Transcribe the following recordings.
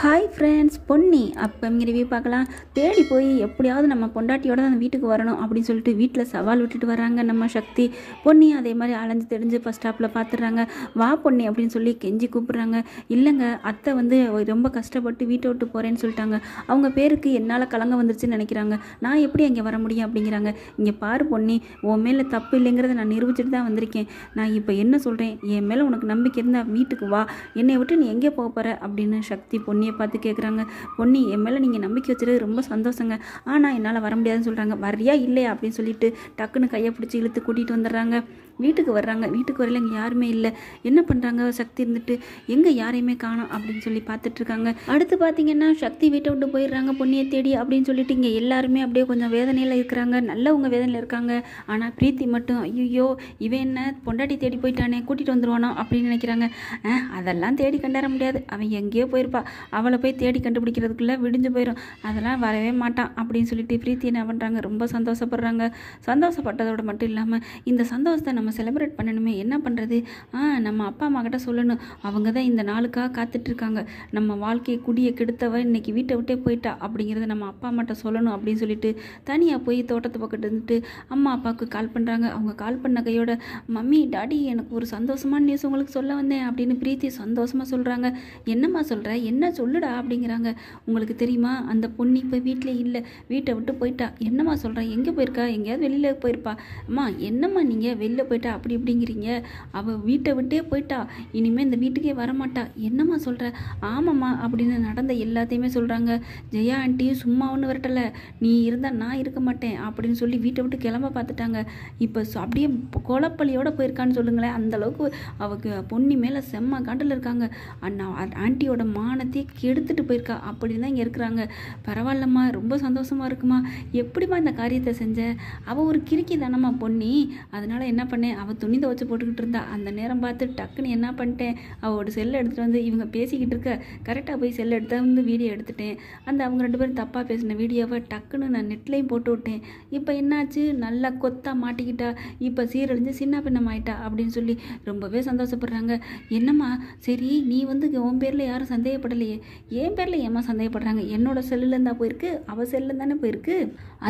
hi friends Ponni அப்போங்க review பார்க்கலாம் தேடி போய் எப்படியாவது நம்ம பொண்டாட்டியோட அந்த வீட்டுக்கு வரணும் அப்படின்னு சொல்லிட்டு வீட்டில் சவால் விட்டுட்டு வராங்க நம்ம சக்தி பொன்னி அதே மாதிரி அலைஞ்சு தெரிஞ்சு ஃபஸ்ட் ஸ்டாப்பில் பார்த்துடுறாங்க வா பொன்னி அப்படின்னு சொல்லி கெஞ்சி கூப்பிட்றாங்க இல்லைங்க அத்தை வந்து ரொம்ப கஷ்டப்பட்டு வீட்டை விட்டு போகிறேன்னு சொல்லிட்டாங்க அவங்க பேருக்கு என்னால் கலங்க வந்துருச்சுன்னு நினைக்கிறாங்க நான் எப்படி அங்கே வர முடியும் அப்படிங்கிறாங்க இங்கே பாரு பொன்னி உன் மேலே தப்பு இல்லைங்கிறத நான் நிரூபிச்சுட்டு தான் வந்திருக்கேன் நான் இப்போ என்ன சொல்கிறேன் என் மேலே உனக்கு நம்பிக்கை இருந்தால் வீட்டுக்கு வா என்னை விட்டு நீ எங்கே போக போகிற அப்படின்னு சக்தி பொன்னி பொண்ணியை பார்த்து கேட்குறாங்க பொண்ணி என் மேலே நீங்கள் நம்பிக்கை வச்சுருக்கு ரொம்ப சந்தோஷங்க ஆனால் என்னால் வர முடியாதுன்னு சொல்கிறாங்க வரியா இல்லையா அப்படின்னு சொல்லிட்டு டக்குன்னு கையை பிடிச்சி இழுத்து கூட்டிகிட்டு வந்துடுறாங்க வீட்டுக்கு வர்றாங்க வீட்டுக்கு வரல இங்கே யாருமே இல்லை என்ன பண்ணுறாங்க சக்தி இருந்துட்டு எங்கே யாரையுமே காணும் அப்படின்னு சொல்லி பார்த்துட்ருக்காங்க அடுத்து பார்த்தீங்கன்னா சக்தி வீட்டை விட்டு போயிடுறாங்க பொண்ணியை தேடி அப்படின்னு சொல்லிட்டு இங்கே எல்லாருமே அப்படியே கொஞ்சம் வேதனையில் இருக்கிறாங்க நல்லவங்க வேதனையில் இருக்காங்க ஆனால் பிரீத்தி மட்டும் ஐயோ இவன் என்ன பொண்டாட்டி தேடி போயிட்டானே கூட்டிகிட்டு வந்துடுவானோ அப்படின்னு நினைக்கிறாங்க அதெல்லாம் தேடி கண்டற முடியாது அவன் எங்கேயோ போயிருப்பா அவளை போய் தேடி கண்டுபிடிக்கிறதுக்குள்ளே விடிஞ்சு போயிடும் அதெல்லாம் வரவே மாட்டான் அப்படின்னு சொல்லிட்டு பிரீத்தி என்ன பண்ணுறாங்க ரொம்ப சந்தோஷப்படுறாங்க சந்தோஷப்பட்டதோட மட்டும் இல்லாமல் இந்த சந்தோஷத்தை நம்ம செலிப்ரேட் பண்ணணுமே என்ன பண்ணுறது ஆ நம்ம அப்பா அம்மா கிட்ட சொல்லணும் அவங்க தான் இந்த நாளுக்காக காத்துட்ருக்காங்க நம்ம வாழ்க்கையை குடியை கெடுத்தவ இன்றைக்கி வீட்டை விட்டே போயிட்டா அப்படிங்கிறத நம்ம அப்பா அம்மாட்ட சொல்லணும் அப்படின்னு சொல்லிட்டு தனியாக போய் தோட்டத்து பக்கத்து இருந்துட்டு அம்மா அப்பாவுக்கு கால் பண்ணுறாங்க அவங்க கால் பண்ண கையோட மம்மி டாடி எனக்கு ஒரு சந்தோஷமான நியூஸ் உங்களுக்கு சொல்ல வந்தேன் அப்படின்னு பிரீத்தி சந்தோஷமாக சொல்கிறாங்க என்னம்மா சொல்கிற என்ன சொல்லுடா அப்படிங்கிறாங்க உங்களுக்கு தெரியுமா அந்த பொண்ணு இப்போ வீட்டிலே இல்லை வீட்டை விட்டு போயிட்டா என்னம்மா சொல்கிறேன் எங்கே போயிருக்கா எங்கேயாவது வெளியில் போயிருப்பா அம்மா என்னம்மா நீங்கள் வெளியில் போயிட்டா அப்படி இப்படிங்கிறீங்க அவள் வீட்டை விட்டே போயிட்டா இனிமேல் இந்த வீட்டுக்கே வரமாட்டா என்னம்மா சொல்கிற ஆமாம்மா அப்படின்னு நடந்த எல்லாத்தையுமே சொல்கிறாங்க ஜெயா ஆண்டியும் சும்மா ஒன்று வரட்டலை நீ இருந்தால் நான் இருக்க மாட்டேன் அப்படின்னு சொல்லி வீட்டை விட்டு கிளம்ப பார்த்துட்டாங்க இப்போ அப்படியே கோலப்பள்ளியோடு போயிருக்கான்னு சொல்லுங்களேன் அந்தளவுக்கு அவளுக்கு பொன்னி மேலே செம்ம காண்டில் இருக்காங்க அண்ணா ஆண்டியோட மானத்தையே கெடுத்துட்டு போயிருக்கா அப்படின்னு தான் இங்கே இருக்கிறாங்க பரவாயில்லம்மா ரொம்ப சந்தோஷமாக இருக்குமா எப்படிம்மா இந்த காரியத்தை செஞ்ச அவள் ஒரு கிறுக்கி தானம்மா பொன்னி அதனால் என்ன பண்ண உடனே அவள் துணி துவச்சி போட்டுக்கிட்டு இருந்தா அந்த நேரம் பார்த்து டக்குன்னு என்ன பண்ணிட்டேன் அவளோட செல்லை எடுத்துகிட்டு வந்து இவங்க பேசிக்கிட்டு இருக்க கரெக்டாக போய் செல்லை எடுத்து வந்து வீடியோ எடுத்துட்டேன் அந்த அவங்க ரெண்டு பேரும் தப்பாக பேசின வீடியோவை டக்குன்னு நான் நெட்லேயும் போட்டு விட்டேன் இப்போ என்னாச்சு நல்லா கொத்தாக மாட்டிக்கிட்டா இப்போ சீரழிஞ்சு சின்ன பின்னம் ஆயிட்டா அப்படின்னு சொல்லி ரொம்பவே சந்தோஷப்படுறாங்க என்னம்மா சரி நீ வந்து உன் பேரில் யாரும் சந்தேகப்படலையே என் பேரில் ஏம்மா சந்தேகப்படுறாங்க என்னோட செல்லில் போயிருக்கு அவள் செல்லில் தானே போயிருக்கு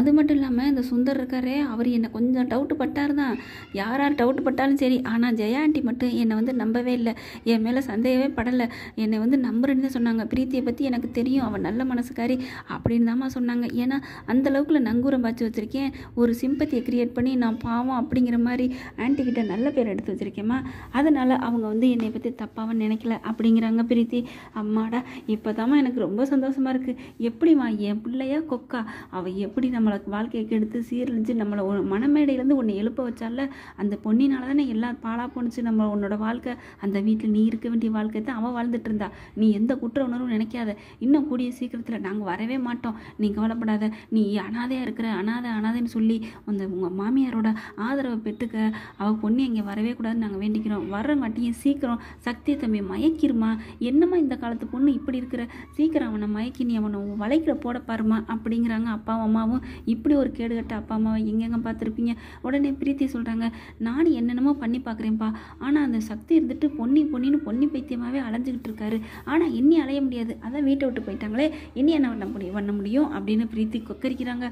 அது மட்டும் இல்லாமல் இந்த சுந்தர் இருக்காரே அவர் என்னை கொஞ்சம் டவுட்டு பட்டார் தான் யார் யாரார் டவுட் பட்டாலும் சரி ஆனால் ஜெயா ஆண்டி மட்டும் என்னை வந்து நம்பவே இல்லை என் மேலே சந்தேகமே படலை என்னை வந்து நம்புறேன்னு சொன்னாங்க பிரீத்தியை பற்றி எனக்கு தெரியும் அவன் நல்ல மனசுக்காரி அப்படின்னு தாம்மா சொன்னாங்க ஏன்னா அந்தளவுக்கு நங்கூரம் பாய்ச்சி வச்சுருக்கேன் ஒரு சிம்பத்தியை க்ரியேட் பண்ணி நான் பாவம் அப்படிங்கிற மாதிரி ஆண்டி கிட்ட நல்ல பேர் எடுத்து வச்சுருக்கேம்மா அதனால் அவங்க வந்து என்னை பற்றி தப்பாக நினைக்கல அப்படிங்கிறாங்க பிரீத்தி அம்மாடா இப்போ தாம்மா எனக்கு ரொம்ப சந்தோஷமாக இருக்குது எப்படிம்மா என் பிள்ளையா கொக்கா அவள் எப்படி நம்மளை வாழ்க்கையை கெடுத்து சீரழிஞ்சு நம்மளை மனமேடையிலேருந்து ஒன்று எழுப்ப வச்சால அந்த அந்த பொண்ணினால தானே எல்லாம் பாலா போணுச்சு நம்ம உன்னோட வாழ்க்கை அந்த வீட்டில் நீ இருக்க வேண்டிய வாழ்க்கை தான் அவள் வாழ்ந்துட்டு இருந்தா நீ எந்த குற்ற உணர்வும் நினைக்காத இன்னும் கூடிய சீக்கிரத்தில் நாங்கள் வரவே மாட்டோம் நீ கவலைப்படாத நீ அனாதையாக இருக்கிற அனாதை அனாதைன்னு சொல்லி அந்த உங்கள் மாமியாரோட ஆதரவை பெற்றுக்க அவள் பொண்ணு இங்கே வரவே கூடாதுன்னு நாங்கள் வேண்டிக்கிறோம் மாட்டியும் சீக்கிரம் சக்தியை தம்பி மயக்கிருமா என்னம்மா இந்த காலத்து பொண்ணு இப்படி இருக்கிற சீக்கிரம் அவனை மயக்கி நீ அவனை வளைக்கிற போட பாருமா அப்படிங்கிறாங்க அப்பாவும் அம்மாவும் இப்படி ஒரு கேடுகட்ட அப்பா அம்மாவை எங்கெங்க பார்த்துருப்பீங்க உடனே பிரீத்தி சொல்கிறாங்க நானும் என்னென்னமோ பண்ணி பார்க்குறேன்ப்பா ஆனால் அந்த சக்தி இருந்துட்டு பொன்னி பொன்னின்னு பொன்னி பைத்தியமாகவே அலைஞ்சிக்கிட்டு இருக்காரு ஆனால் இனி அலைய முடியாது அதான் வீட்டை விட்டு போயிட்டாங்களே இனி என்ன பண்ண முடியும் பண்ண முடியும் அப்படின்னு பிரீத்தி கொக்கரிக்கிறாங்க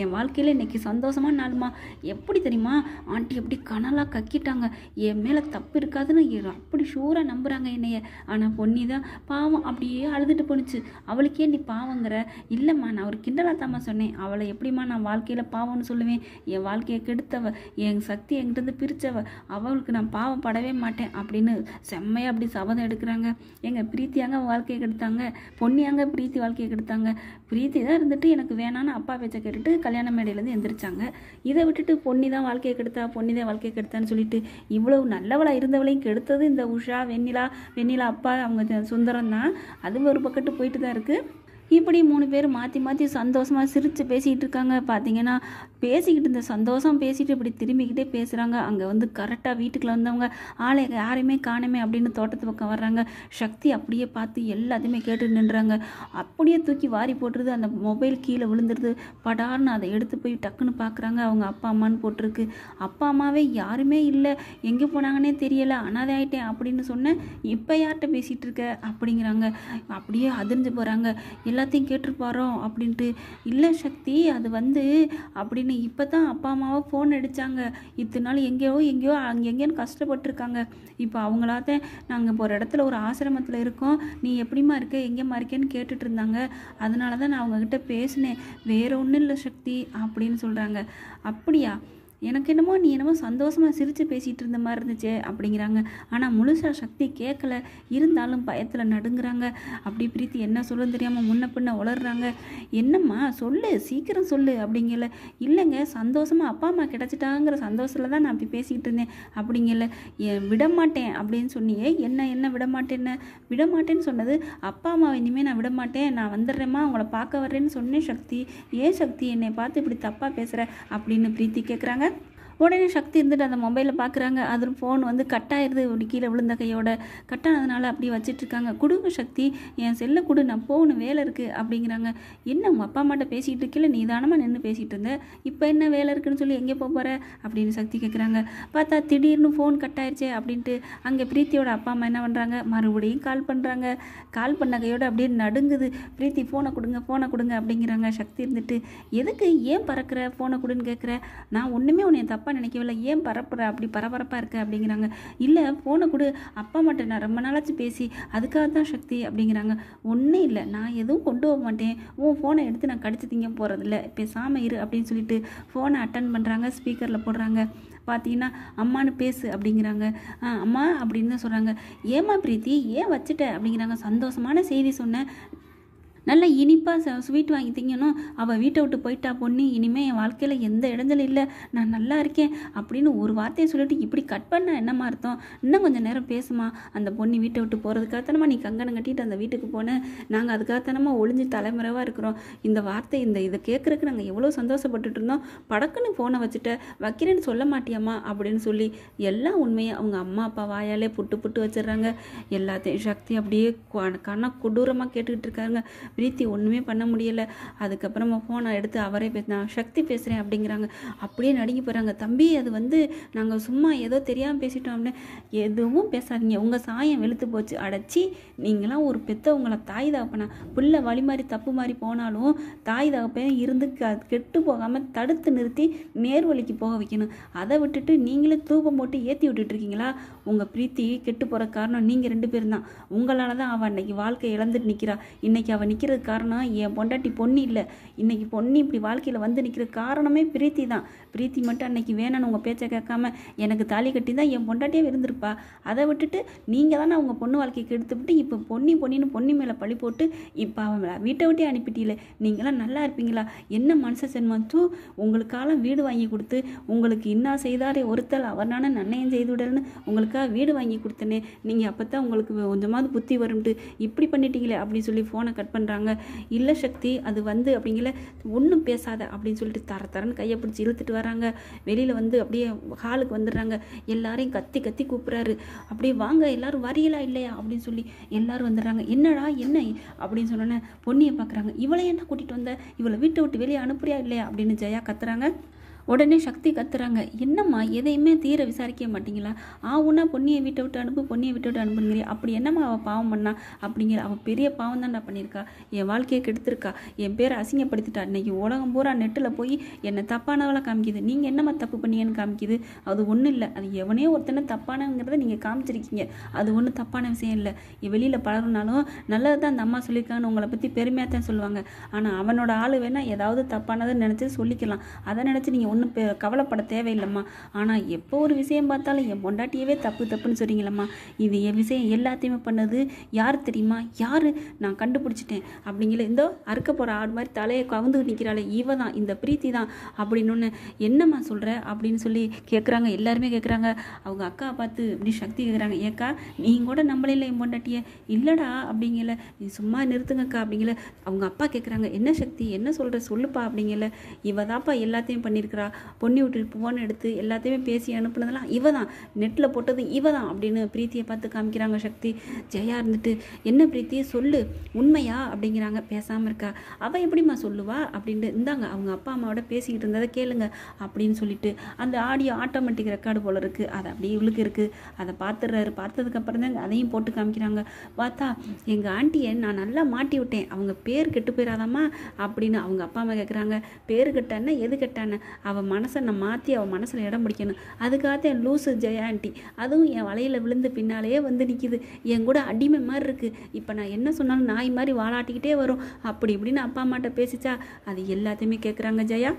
என் வாழ்க்கையில் இன்றைக்கி சந்தோஷமாக நாளுமா எப்படி தெரியுமா ஆண்டி எப்படி கனலாக கக்கிட்டாங்க என் மேலே தப்பு இருக்காதுன்னு அப்படி ஷூராக நம்புகிறாங்க என்னைய ஆனால் பொன்னி தான் பாவம் அப்படியே அழுதுட்டு போணுச்சு அவளுக்கே நீ பாவங்கிற இல்லைம்மா நான் ஒரு கிண்டலாக தாம்மா சொன்னேன் அவளை எப்படிம்மா நான் வாழ்க்கையில் பாவம்னு சொல்லுவேன் என் வாழ்க்கையை கெடுத்தவ என் சக்தி என்கிட்ட வந்து பிரித்தவ அவளுக்கு நான் பாவம் படவே மாட்டேன் அப்படின்னு செம்மையாக அப்படி சபதம் எடுக்கிறாங்க எங்கள் பிரீத்தியாங்க வாழ்க்கையை கெடுத்தாங்க பொன்னியாங்க பிரீத்தி வாழ்க்கையை கெடுத்தாங்க பிரீத்தி தான் இருந்துட்டு எனக்கு வேணான்னு அப்பா பேச்சை கேட்டுட்டு கல்யாண மேடையிலேருந்து எழுந்திரிச்சாங்க இதை விட்டுட்டு பொன்னி தான் வாழ்க்கையை கெடுத்தா பொன்னி தான் வாழ்க்கையை கெடுத்தான்னு சொல்லிட்டு இவ்வளவு நல்லவளாக இருந்தவளையும் கெடுத்தது இந்த உஷா வெண்ணிலா வெண்ணிலா அப்பா அவங்க சுந்தரம் தான் அது ஒரு பக்கத்து போயிட்டு தான் இருக்குது இப்படி மூணு பேர் மாற்றி மாற்றி சந்தோஷமாக சிரித்து பேசிகிட்டு இருக்காங்க பார்த்தீங்கன்னா பேசிக்கிட்டு இருந்த சந்தோஷம் பேசிட்டு இப்படி திரும்பிக்கிட்டே பேசுகிறாங்க அங்கே வந்து கரெக்டாக வீட்டுக்குள்ள வந்தவங்க ஆளை யாரையுமே காணுமே அப்படின்னு தோட்டத்து பக்கம் வர்றாங்க சக்தி அப்படியே பார்த்து எல்லாத்தையுமே கேட்டு நின்றாங்க அப்படியே தூக்கி வாரி போட்டுருது அந்த மொபைல் கீழே விழுந்துருது படார்னு அதை எடுத்து போய் டக்குன்னு பார்க்குறாங்க அவங்க அப்பா அம்மான்னு போட்டிருக்கு அப்பா அம்மாவே யாருமே இல்லை எங்கே போனாங்கன்னே தெரியலை அனாதை ஆயிட்டேன் அப்படின்னு சொன்னேன் இப்போ யார்கிட்ட பேசிகிட்டு இருக்க அப்படிங்கிறாங்க அப்படியே அதிர்ந்து போகிறாங்க எல்லாத்தையும் கேட்டிருப்பாரோ அப்படின்ட்டு இல்லை சக்தி அது வந்து அப்படின்னு நீ இப்போ தான் அப்பா அம்மாவை ஃபோன் அடித்தாங்க இத்தனை நாள் எங்கேயோ எங்கேயோ அங்கே எங்கேயோ கஷ்டப்பட்டுருக்காங்க இப்போ அவங்களாத்த நாங்கள் இப்போ ஒரு இடத்துல ஒரு ஆசிரமத்தில் இருக்கோம் நீ எப்படிமா இருக்க எங்கேம்மா இருக்கேன்னு கேட்டுட்ருந்தாங்க இருந்தாங்க அதனால தான் நான் அவங்கக்கிட்ட பேசினேன் வேற ஒன்றும் இல்லை சக்தி அப்படின்னு சொல்கிறாங்க அப்படியா எனக்கு என்னமோ நீ என்னமோ சந்தோஷமாக சிரித்து பேசிகிட்டு இருந்த மாதிரி இருந்துச்சு அப்படிங்கிறாங்க ஆனால் முழுசாக சக்தி கேட்கல இருந்தாலும் பயத்தில் நடுங்கிறாங்க அப்படி பிரீத்தி என்ன சொல்லுன்னு தெரியாமல் முன்ன பின்ன உளர்றாங்க என்னம்மா சொல்லு சீக்கிரம் சொல்லு அப்படிங்கல இல்லைங்க சந்தோஷமாக அப்பா அம்மா கிடச்சிட்டாங்கிற சந்தோஷத்தில் தான் நான் அப்படி பேசிக்கிட்டு இருந்தேன் அப்படிங்கல விடமாட்டேன் அப்படின்னு சொன்னியே என்ன என்ன விடமாட்டேன்னு விடமாட்டேன்னு விட மாட்டேன்னு சொன்னது அப்பா அம்மாவை இனிமேல் நான் விட மாட்டேன் நான் வந்துடுறேம்மா உங்களை பார்க்க வர்றேன்னு சொன்னேன் சக்தி ஏன் சக்தி என்னை பார்த்து இப்படி தப்பாக பேசுகிற அப்படின்னு பிரீத்தி கேட்குறாங்க உடனே சக்தி இருந்துட்டு அந்த மொபைலில் பார்க்குறாங்க அது ஃபோன் வந்து கட் ஆயிடுது ஒரு கீழே விழுந்த கையோட கட் ஆனதுனால அப்படி வச்சிட்ருக்காங்க கொடுங்க சக்தி என் செல்லை கொடு நான் போகணும் வேலை இருக்குது அப்படிங்கிறாங்க என்ன உங்கள் அப்பா அம்மாட்ட பேசிகிட்டு இருக்கல நிதானமாக நின்று பேசிகிட்டு இருந்த இப்போ என்ன வேலை இருக்குன்னு சொல்லி எங்கே போக போகிற அப்படின்னு சக்தி கேட்குறாங்க பார்த்தா திடீர்னு ஃபோன் கட் ஆயிடுச்சே அப்படின்ட்டு அங்கே பிரீத்தியோட அப்பா அம்மா என்ன பண்ணுறாங்க மறுபடியும் கால் பண்ணுறாங்க கால் பண்ண கையோட அப்படியே நடுங்குது பிரீத்தி ஃபோனை கொடுங்க ஃபோனை கொடுங்க அப்படிங்கிறாங்க சக்தி இருந்துட்டு எதுக்கு ஏன் பறக்கிற ஃபோனை கொடுன்னு கேட்குற நான் ஒன்றுமே உன்னை தப்பாக தப்பாக நினைக்கவில்லை ஏன் பரப்புற அப்படி பரபரப்பாக இருக்க அப்படிங்கிறாங்க இல்லை ஃபோனை கொடு அப்பா மட்டும் நான் ரொம்ப நாளாச்சு பேசி அதுக்காக தான் சக்தி அப்படிங்கிறாங்க ஒன்றும் இல்லை நான் எதுவும் கொண்டு போக மாட்டேன் உன் ஃபோனை எடுத்து நான் கடிச்சு திங்க போகிறதில்ல பேசாமல் இரு அப்படின்னு சொல்லிட்டு ஃபோனை அட்டன் பண்ணுறாங்க ஸ்பீக்கரில் போடுறாங்க பார்த்தீங்கன்னா அம்மானு பேசு அப்படிங்கிறாங்க அம்மா அப்படின்னு தான் சொல்கிறாங்க ஏமா பிரீத்தி ஏன் வச்சுட்ட அப்படிங்கிறாங்க சந்தோஷமான செய்தி சொன்னேன் நல்லா இனிப்பாக ஸ்வீட் வாங்கி திங்கணும் அவள் வீட்டை விட்டு போயிட்டா பொண்ணு இனிமேல் என் வாழ்க்கையில் எந்த இடத்துல இல்லை நான் நல்லா இருக்கேன் அப்படின்னு ஒரு வார்த்தையை சொல்லிட்டு இப்படி கட் பண்ண என்னமா அர்த்தம் இன்னும் கொஞ்சம் நேரம் பேசுமா அந்த பொண்ணு வீட்டை விட்டு போகிறதுக்காகத்தானமா நீ கங்கணம் கட்டிட்டு அந்த வீட்டுக்கு போனேன் நாங்கள் அதுக்காகத்தானமா ஒளிஞ்சு தலைமுறைவாக இருக்கிறோம் இந்த வார்த்தை இந்த இதை கேட்குறக்கு நாங்கள் எவ்வளோ சந்தோஷப்பட்டுட்டு இருந்தோம் படக்குன்னு ஃபோனை வச்சுட்ட வைக்கிறேன்னு சொல்ல மாட்டியாம்மா அப்படின்னு சொல்லி எல்லாம் உண்மையை அவங்க அம்மா அப்பா வாயாலே புட்டு புட்டு வச்சிடுறாங்க எல்லாத்தையும் சக்தி அப்படியே கண்ணா கொடூரமாக கேட்டுக்கிட்டு இருக்காருங்க பிரீத்தி ஒன்றுமே பண்ண முடியலை அதுக்கப்புறமா ஃபோனை எடுத்து அவரே பேச நான் சக்தி பேசுகிறேன் அப்படிங்கிறாங்க அப்படியே நடுங்கி போகிறாங்க தம்பி அது வந்து நாங்கள் சும்மா ஏதோ தெரியாமல் பேசிட்டோம் அப்படின்னு எதுவும் பேசாதீங்க உங்கள் சாயம் வெளுத்து போச்சு அடைச்சி நீங்களாம் ஒரு பெத்தவங்கள தாய் தகப்பனா பிள்ளை வழி மாதிரி தப்பு மாதிரி போனாலும் தாய் தகப்பையும் இருந்து கெட்டு போகாமல் தடுத்து நிறுத்தி நேர்வழிக்கு போக வைக்கணும் அதை விட்டுட்டு நீங்களே தூபம் போட்டு ஏற்றி விட்டுட்ருக்கீங்களா உங்கள் பிரீத்தி கெட்டு போகிற காரணம் நீங்கள் ரெண்டு பேரும் தான் உங்களால் தான் அவள் அன்னைக்கு வாழ்க்கை இழந்துட்டு நிற்கிறா இன்றைக்கி அவள் நிற்கிறது காரணம் என் பொண்டாட்டி பொண்ணு இல்லை இன்றைக்கி பொண்ணு இப்படி வாழ்க்கையில் வந்து நிற்கிற காரணமே பிரீத்தி தான் பிரீத்தி மட்டும் அன்னைக்கு வேணும்னு உங்கள் பேச்சை கேட்காம எனக்கு தாலி கட்டி தான் என் பொண்டாட்டியே இருந்திருப்பா அதை விட்டுட்டு நீங்கள் தானே அவங்க பொண்ணு வாழ்க்கைக்கு எடுத்துவிட்டு இப்போ பொன்னி பொன்னின்னு பொண்ணு மேலே பழி போட்டு இப்போ அவன் வீட்டை விட்டே அனுப்பிட்டீங்களே நீங்களாம் நல்லா இருப்பீங்களா என்ன மனசு சென்மம் தூ உங்களுக்காலாம் வீடு வாங்கி கொடுத்து உங்களுக்கு இன்னா செய்தாரே ஒருத்தல் அவரான நன்னையும் செய்து விடலன்னு உங்களுக்கு உங்களுக்காக வீடு வாங்கி கொடுத்தேனே நீங்கள் அப்போ தான் உங்களுக்கு கொஞ்சமாவது புத்தி வரும்ட்டு இப்படி பண்ணிட்டீங்களே அப்படின்னு சொல்லி ஃபோனை கட் பண்ணுறாங்க இல்லை சக்தி அது வந்து அப்படிங்கிற ஒன்றும் பேசாத அப்படின்னு சொல்லிட்டு தர தரன்னு கையை பிடிச்சி இழுத்துட்டு வராங்க வெளியில் வந்து அப்படியே ஹாலுக்கு வந்துடுறாங்க எல்லாரையும் கத்தி கத்தி கூப்பிட்றாரு அப்படியே வாங்க எல்லாரும் வரியலா இல்லையா அப்படின்னு சொல்லி எல்லாரும் வந்துடுறாங்க என்னடா என்ன அப்படின்னு சொன்னோன்னே பொண்ணியை பார்க்குறாங்க இவளை என்ன கூட்டிகிட்டு வந்த இவளை வீட்டை விட்டு வெளியே அனுப்புறியா இல்லையா அப்படின்னு ஜெயா கத்துறாங்க உடனே சக்தி கத்துறாங்க என்னம்மா எதையுமே தீர விசாரிக்க மாட்டீங்களா ஆ உன்னா பொன்னியை வீட்டை விட்டு அனுப்பு பொன்னியை விட்டு விட்டு அனுப்புங்கிறீ அப்படி என்னம்மா அவள் பாவம் பண்ணா அப்படிங்கிற அவள் பெரிய பாவம் தான்டா பண்ணியிருக்கா என் வாழ்க்கையை கெடுத்திருக்கா என் பேரை அசிங்கப்படுத்திட்டா இன்னைக்கு உலகம் பூரா நெட்டில் போய் என்னை தப்பானவளை காமிக்குது நீங்கள் என்னம்மா தப்பு பண்ணீங்கன்னு காமிக்குது அது ஒன்றும் இல்லை அது எவனே ஒருத்தனை தப்பானங்கிறத நீங்கள் காமிச்சிருக்கீங்க அது ஒன்றும் தப்பான விஷயம் இல்லை வெளியில் பழகுனாலும் நல்லது தான் அந்த அம்மா சொல்லியிருக்காங்கன்னு உங்களை பற்றி பெருமையாக தான் சொல்லுவாங்க ஆனால் அவனோட ஆள் வேணால் ஏதாவது தப்பானதை நினச்சி சொல்லிக்கலாம் அதை நினச்சி நீங்கள் ஒன்றும் கவலைப்பட தேவையில்லைம்மா ஆனால் எப்போ ஒரு விஷயம் பார்த்தாலும் என் பொண்டாட்டியவே தப்பு தப்புன்னு சொல்கிறீங்களம்மா இது என் விஷயம் எல்லாத்தையுமே பண்ணது யார் தெரியுமா யார் நான் கண்டுபிடிச்சிட்டேன் அப்படிங்கிற இந்த அறுக்க போகிற ஆடு மாதிரி தலையை கவுந்து நிற்கிறாளே இவ தான் இந்த பிரீத்தி தான் அப்படின்னு என்னம்மா சொல்கிற அப்படின்னு சொல்லி கேட்குறாங்க எல்லாருமே கேட்குறாங்க அவங்க அக்கா பார்த்து இப்படி சக்தி கேட்குறாங்க ஏக்கா நீ கூட நம்மளே என் பொண்டாட்டியை இல்லைடா அப்படிங்கல நீ சும்மா நிறுத்துங்கக்கா அப்படிங்கல அவங்க அப்பா கேட்குறாங்க என்ன சக்தி என்ன சொல்கிற சொல்லுப்பா அப்படிங்கல இவ தான்ப்பா எல்லாத்தையும் பண்ணியிருக்கிறா பண்ணுறா பொண்ணி வீட்டுக்கு ஃபோன் எடுத்து எல்லாத்தையுமே பேசி அனுப்புனதெல்லாம் இவ தான் நெட்டில் போட்டது இவ தான் அப்படின்னு பிரீத்தியை பார்த்து காமிக்கிறாங்க சக்தி ஜெயா இருந்துட்டு என்ன பிரீத்தி சொல்லு உண்மையா அப்படிங்கிறாங்க பேசாமல் இருக்கா அவள் எப்படிம்மா சொல்லுவா அப்படின்ட்டு இருந்தாங்க அவங்க அப்பா அம்மாவோட பேசிக்கிட்டு இருந்ததை கேளுங்க அப்படின்னு சொல்லிட்டு அந்த ஆடியோ ஆட்டோமேட்டிக் ரெக்கார்டு போல் இருக்குது அது அப்படியே இவளுக்கு இருக்குது அதை பார்த்துடுறாரு பார்த்ததுக்கப்புறம் தான் அதையும் போட்டு காமிக்கிறாங்க பார்த்தா எங்கள் ஆண்டியை நான் நல்லா மாட்டி விட்டேன் அவங்க பேர் கெட்டு போயிடாதாம்மா அப்படின்னு அவங்க அப்பா அம்மா கேட்குறாங்க பேர் கெட்டானே எது கெட்டானே அவள் மனசை நான் மாற்றி அவள் மனசில் இடம் பிடிக்கணும் அதுக்காக என் லூசு ஜெயாண்டி அதுவும் என் வலையில் விழுந்து பின்னாலேயே வந்து நிற்கிது என் கூட அடிமை மாதிரி இருக்குது இப்போ நான் என்ன சொன்னாலும் நாய் மாதிரி வாழாட்டிக்கிட்டே வரும் அப்படி இப்படின்னு அப்பா அம்மாட்ட பேசிச்சா அது எல்லாத்தையுமே கேட்குறாங்க ஜெயா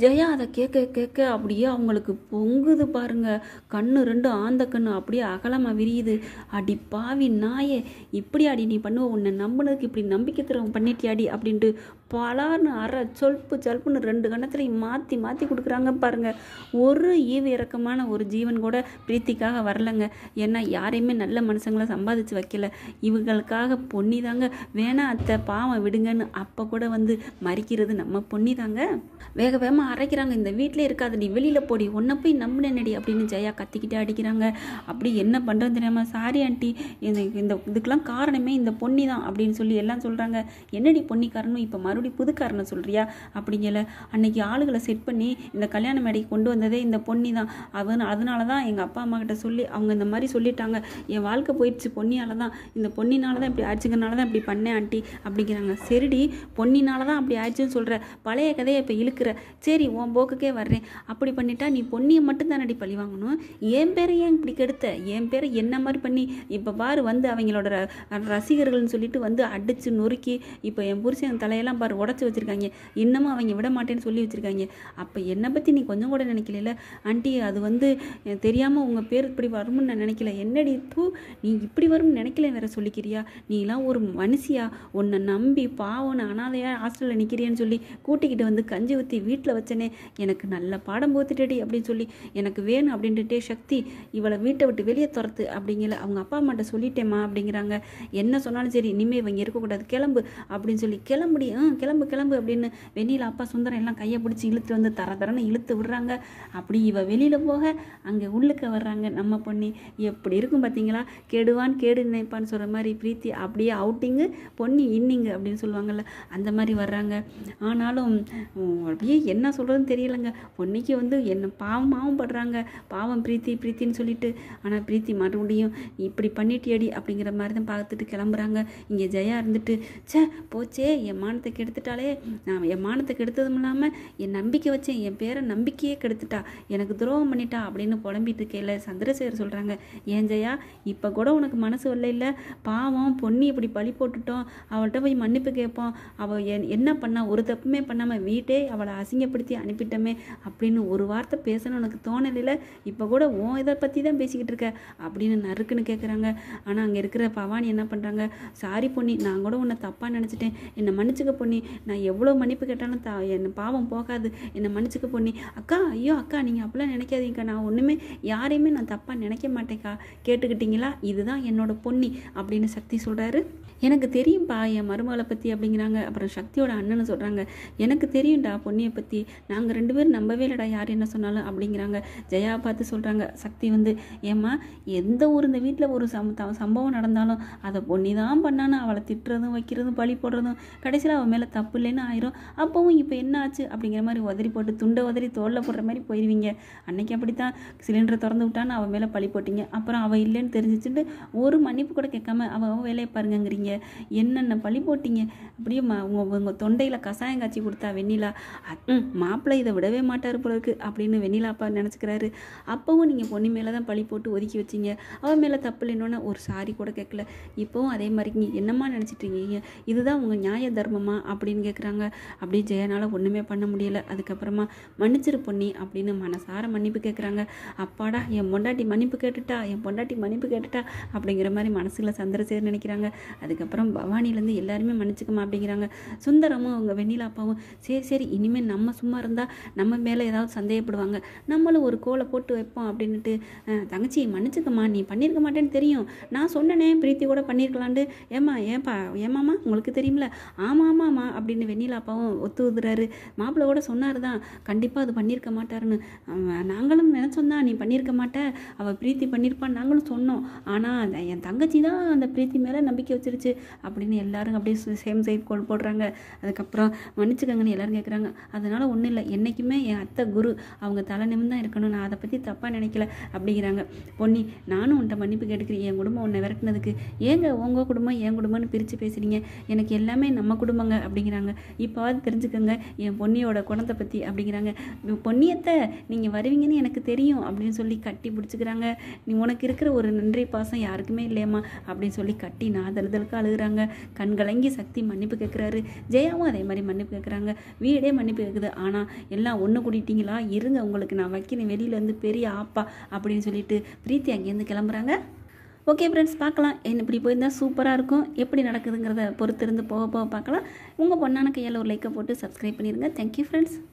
ஜெயா அதை கேட்க கேட்க அப்படியே அவங்களுக்கு பொங்குது பாருங்க கண்ணு ரெண்டு ஆந்த கண்ணு அப்படியே அகலமாக விரியுது அடி பாவி நாயே இப்படி அடி நீ பண்ணுவ உன்னை நம்பினதுக்கு இப்படி நம்பிக்கை தரும் பண்ணிட்டியாடி அப்படின்ட்டு பலார்னு அற சொல்ப்பு சொல்புன்னு ரெண்டு கணத்துலையும் மாற்றி மாற்றி கொடுக்குறாங்க பாருங்கள் ஒரு ஈவு இறக்கமான ஒரு ஜீவன் கூட பிரீத்திக்காக வரலைங்க ஏன்னா யாரையுமே நல்ல மனுஷங்களை சம்பாதிச்சு வைக்கல இவங்களுக்காக பொண்ணி தாங்க வேணா அத்தை பாவம் விடுங்கன்னு அப்போ கூட வந்து மறிக்கிறது நம்ம பொண்ணி தாங்க வேக வேகமாக செம்ம அரைக்கிறாங்க இந்த வீட்டிலே இருக்காதடி வெளியில் போடி ஒன்றை போய் என்னடி அப்படின்னு ஜெயா கத்திக்கிட்டே அடிக்கிறாங்க அப்படி என்ன பண்ணுறது தெரியாமல் சாரி ஆண்டி இந்த இந்த இதுக்கெலாம் காரணமே இந்த பொன்னி தான் அப்படின்னு சொல்லி எல்லாம் சொல்கிறாங்க என்னடி பொண்ணி காரணம் இப்போ மறுபடியும் புது காரணம் சொல்கிறியா அப்படிங்கல அன்னைக்கு ஆளுகளை செட் பண்ணி இந்த கல்யாண மேடைக்கு கொண்டு வந்ததே இந்த பொன்னி தான் அது அதனால தான் எங்கள் அப்பா அம்மா கிட்ட சொல்லி அவங்க இந்த மாதிரி சொல்லிட்டாங்க என் வாழ்க்கை போயிடுச்சு பொன்னியால் தான் இந்த பொண்ணினால தான் இப்படி ஆச்சுங்கனால தான் இப்படி பண்ணேன் ஆண்டி அப்படிங்கிறாங்க சரிடி பொன்னினால தான் அப்படி ஆச்சுன்னு சொல்கிற பழைய கதையை இப்போ இழுக்கிற சரி சரி உன் போக்குக்கே வர்றேன் அப்படி பண்ணிட்டா நீ பொண்ணியை மட்டும் தானடி பழி வாங்கணும் என் பேரை ஏன் இப்படி கெடுத்த என் பேரை என்ன மாதிரி பண்ணி இப்போ பாரு வந்து அவங்களோட ரசிகர்கள்னு சொல்லிட்டு வந்து அடித்து நொறுக்கி இப்போ என் புருஷன் தலையெல்லாம் பாரு உடச்சி வச்சுருக்காங்க இன்னமும் அவங்க விட மாட்டேன்னு சொல்லி வச்சுருக்காங்க அப்போ என்னை பற்றி நீ கொஞ்சம் கூட நினைக்கல ஆண்டி அது வந்து தெரியாமல் உங்கள் பேர் இப்படி வரும்னு நான் நினைக்கல என்னடி தூ நீ இப்படி வரும்னு நினைக்கல வேற சொல்லிக்கிறியா நீலாம் ஒரு மனுஷியா உன்னை நம்பி பாவம்னு அனாதையாக ஹாஸ்டலில் நிற்கிறியான்னு சொல்லி கூட்டிக்கிட்டு வந்து கஞ்சி ஊற்றி வீட்டில் வச்சனே எனக்கு நல்ல பாடம் போத்துட்டடி அப்படின்னு சொல்லி எனக்கு வேணும் அப்படின்ட்டுட்டே சக்தி இவளை வீட்டை விட்டு வெளியே துரத்து அப்படிங்கிற அவங்க அப்பா அம்மாட்ட சொல்லிட்டேம்மா அப்படிங்கிறாங்க என்ன சொன்னாலும் சரி இனிமேல் இவங்க இருக்கக்கூடாது கிளம்பு அப்படின்னு சொல்லி கிளம்புடி ஆ கிளம்பு கிளம்பு அப்படின்னு வெளியில் அப்பா சுந்தரம் எல்லாம் கையை பிடிச்சி இழுத்து வந்து தர தரன்னு இழுத்து விடுறாங்க அப்படி இவ வெளியில் போக அங்கே உள்ளுக்க வர்றாங்க நம்ம பொண்ணி எப்படி இருக்கும் பார்த்தீங்களா கெடுவான் கேடு நினைப்பான்னு சொல்கிற மாதிரி பிரீத்தி அப்படியே அவுட்டிங்கு பொண்ணி இன்னிங்கு அப்படின்னு சொல்லுவாங்கள்ல அந்த மாதிரி வர்றாங்க ஆனாலும் அப்படியே என்ன என்ன சொல்கிறதுன்னு தெரியலைங்க பொன்னிக்கு வந்து என்ன பாவமாகவும் படுறாங்க பாவம் பிரீத்தி பிரீத்தின்னு சொல்லிட்டு ஆனால் பிரீத்தி மறுபடியும் இப்படி பண்ணிட்டியடி அப்படிங்கிற மாதிரி தான் பார்த்துட்டு கிளம்புறாங்க இங்கே ஜெயா இருந்துட்டு சே போச்சே என் மானத்தை கெடுத்துட்டாலே நான் என் மானத்தை கெடுத்ததும் இல்லாமல் என் நம்பிக்கை வச்சேன் என் பேரை நம்பிக்கையே கெடுத்துட்டா எனக்கு துரோகம் பண்ணிட்டா அப்படின்னு புலம்பிட்டு இருக்கையில் சந்திரசேகர் சொல்கிறாங்க ஏன் ஜெயா இப்போ கூட உனக்கு மனசு வரல இல்லை பாவம் பொன்னி இப்படி பழி போட்டுட்டோம் அவள்கிட்ட போய் மன்னிப்பு கேட்போம் அவள் என்ன பண்ணா ஒரு தப்புமே பண்ணாமல் வீட்டே அவளை அசிங்கப்படி பயன்படுத்தி அனுப்பிட்டோமே அப்படின்னு ஒரு வார்த்தை பேசணும்னு உனக்கு தோணலையில் இப்போ கூட ஓ இதை பற்றி தான் பேசிக்கிட்டு இருக்க அப்படின்னு நறுக்குன்னு கேட்குறாங்க ஆனால் அங்கே இருக்கிற பவானி என்ன பண்ணுறாங்க சாரி பொண்ணி நான் கூட உன்னை தப்பாக நினச்சிட்டேன் என்னை மன்னிச்சுக்க பொண்ணி நான் எவ்வளோ மன்னிப்பு கேட்டாலும் தா என் பாவம் போகாது என்னை மன்னிச்சுக்க பொண்ணி அக்கா ஐயோ அக்கா நீங்கள் அப்படிலாம் நினைக்காதீங்கக்கா நான் ஒன்றுமே யாரையுமே நான் தப்பாக நினைக்க மாட்டேக்கா கேட்டுக்கிட்டீங்களா இதுதான் என்னோட பொண்ணி அப்படின்னு சக்தி சொல்கிறாரு எனக்கு தெரியும்ப்பா என் மருமகளை பற்றி அப்படிங்கிறாங்க அப்புறம் சக்தியோட அண்ணன் சொல்கிறாங்க எனக்கு தெரியும்டா பொண்ணியை பற்றி நாங்கள் ரெண்டு பேரும் நம்பவே இல்லைடா யார் என்ன சொன்னாலும் அப்படிங்கிறாங்க ஜெயா பார்த்து சொல்கிறாங்க சக்தி வந்து ஏம்மா எந்த ஒரு இந்த வீட்டில் ஒரு சம் சம்பவம் நடந்தாலும் அதை பொண்ணி தான் பண்ணான்னு அவளை திட்டுறதும் வைக்கிறதும் பழி போடுறதும் கடைசியில் அவள் மேலே தப்பு இல்லைன்னு ஆயிரும் அப்போவும் இப்போ என்ன ஆச்சு அப்படிங்கிற மாதிரி உதறி போட்டு துண்டை உதறி தோல்ல போடுற மாதிரி போயிடுவீங்க அன்னைக்கு அப்படி தான் சிலிண்டரை திறந்து விட்டான்னு அவள் மேலே பழி போட்டிங்க அப்புறம் அவள் இல்லைன்னு தெரிஞ்சிச்சுட்டு ஒரு மன்னிப்பு கூட கேட்காம அவள் அவள் வேலையை பாருங்கங்கிறீங்க என்னென்ன பழி போட்டிங்க அப்படியே உங்கள் உங்கள் தொண்டையில் கசாயம் காய்ச்சி கொடுத்தா வெண்ணிலா ம் மாப்பிள்ளை இதை விடவே மாட்டார் போல இருக்கு அப்படின்னு வெண்ணிலாப்பா நினச்சிக்கிறாரு அப்போவும் நீங்கள் பொண்ணு மேலே தான் பழி போட்டு ஒதுக்கி வச்சிங்க அவன் மேலே தப்பு இல்லைன்னா ஒரு சாரி கூட கேட்கல இப்போவும் அதே மாதிரி நீங்கள் என்னம்மா நினச்சிட்டு இருக்கீங்க இதுதான் உங்கள் நியாய தர்மமா அப்படின்னு கேட்குறாங்க அப்படி ஜெயனால் ஒன்றுமே பண்ண முடியல அதுக்கப்புறமா மன்னிச்சிரு பொண்ணி அப்படின்னு மனசார மன்னிப்பு கேட்குறாங்க அப்பாடா என் பொண்டாட்டி மன்னிப்பு கேட்டுட்டா என் பொண்டாட்டி மன்னிப்பு கேட்டுட்டா அப்படிங்கிற மாதிரி மனசுகளை சந்திரசேர் நினைக்கிறாங்க அதுக்கப்புறம் பவானிலேருந்து எல்லாருமே மன்னிச்சுக்கமா அப்படிங்கிறாங்க சுந்தரமும் அவங்க வெண்ணிலா அப்பாவும் சரி சரி இனிமேல் நம்ம சும்மா இருந்தால் நம்ம மேலே ஏதாவது சந்தேகப்படுவாங்க நம்மளும் ஒரு கோலை போட்டு வைப்போம் அப்படின்ட்டு தங்கச்சி மன்னிச்சுக்கம்மா நீ பண்ணியிருக்க மாட்டேன்னு தெரியும் நான் சொன்னனே பிரீத்தி கூட பண்ணியிருக்கலான்ட்டு ஏமா ஏப்பா ஏமாமா உங்களுக்கு தெரியும்ல ஆமாம் ஆமாம்மா அப்படின்னு வெண்ணிலாப்பாவும் ஒத்து ஊதுறாரு மாப்பிள்ளை கூட சொன்னார் தான் கண்டிப்பாக அது பண்ணியிருக்க மாட்டாருன்னு நாங்களும் நினச்சோம் தான் நீ பண்ணியிருக்க மாட்ட அவள் பிரீத்தி பண்ணியிருப்பான்னு நாங்களும் சொன்னோம் ஆனால் என் தங்கச்சி தான் அந்த பிரீத்தி மேலே நம்பிக்கை வச்சிருச்சு அப்படின்னு எல்லாரும் அப்படியே சேம் சைட் கோல் போடுறாங்க அதுக்கப்புறம் மன்னிச்சுக்கங்கன்னு எல்லாரும் கேட்குறாங்க அதனால் அதெல்லாம் ஒன்றும் இல்லை என்றைக்குமே என் அத்தை குரு அவங்க தலை நிமிந்தான் இருக்கணும் நான் அதை பற்றி தப்பாக நினைக்கல அப்படிங்கிறாங்க பொன்னி நானும் உன்ட்ட மன்னிப்பு கேட்டுக்கிறேன் என் குடும்பம் உன்னை விரட்டினதுக்கு ஏங்க உங்கள் குடும்பம் என் குடும்பம்னு பிரித்து பேசுகிறீங்க எனக்கு எல்லாமே நம்ம குடும்பங்க அப்படிங்கிறாங்க இப்போவாது தெரிஞ்சுக்கோங்க என் பொன்னியோட குணத்தை பற்றி அப்படிங்கிறாங்க பொன்னியத்தை நீங்கள் வருவீங்கன்னு எனக்கு தெரியும் அப்படின்னு சொல்லி கட்டி பிடிச்சிக்கிறாங்க நீ உனக்கு இருக்கிற ஒரு நன்றி பாசம் யாருக்குமே இல்லையம்மா அப்படின்னு சொல்லி கட்டி நாதலுதலுக்கு அழுகிறாங்க கண்கலங்கி சக்தி மன்னிப்பு கேட்குறாரு ஜெயாவும் அதே மாதிரி மன்னிப்பு கேட்குறாங்க வீடே மன்னிப்பு கேட்குது ஆனால் எல்லாம் ஒன்று கூட்டிட்டீங்களா இருங்க உங்களுக்கு நான் வைக்கிறேன் வெளியிலேருந்து பெரிய ஆப்பா அப்படின்னு சொல்லிட்டு பிரீத்தி அங்கேருந்து கிளம்புறாங்க ஓகே ஃப்ரெண்ட்ஸ் பார்க்கலாம் என்ன இப்படி போயிருந்தால் சூப்பராக இருக்கும் எப்படி நடக்குதுங்கிறத பொறுத்திருந்து போக போக பார்க்கலாம் உங்கள் பொண்ணான கையால் ஒரு லைக்கை போட்டு சப்ஸ்கிரைப் பண்ணிடுங்க தேங்க்யூ ஃப்ரெண்ட்ஸ்